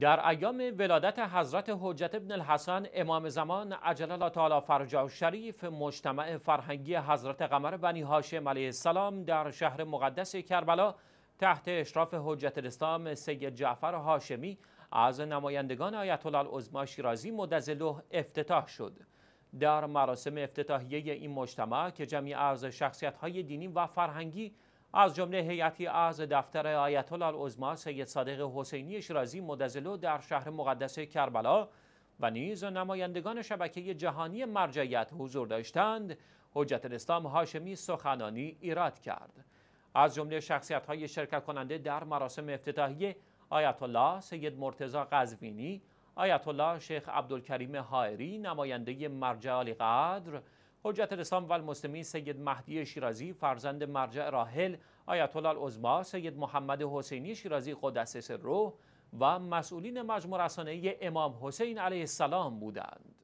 در ایام ولادت حضرت حجت ابن الحسن امام زمان عجل الله تعالی و شریف مجتمع فرهنگی حضرت قمر بنی هاشم علیه السلام در شهر مقدس کربلا تحت اشراف حجت الاسلام سید جعفر هاشمی از نمایندگان آیت الله العظما شیرازی مدزله افتتاح شد در مراسم افتتاحیه این مجتمع که جمعی از شخصیت های دینی و فرهنگی از جمله هیئتی از دفتر آیت الله العظما سید صادق حسینی شرازی مدزلو در شهر مقدس کربلا و نیز نمایندگان شبکه جهانی مرجعیت حضور داشتند حجت الاسلام هاشمی سخنانی ایراد کرد از جمله شخصیت های شرکت کننده در مراسم افتتاحی آیت الله سید مرتضی قزوینی آیت الله شیخ عبدالکریم حائری نماینده مرجع قدر حجت الاسلام و سید مهدی شیرازی فرزند مرجع راحل آیت الله العظما سید محمد حسینی شیرازی قدس روح و مسئولین مجموع رسانه امام حسین علیه السلام بودند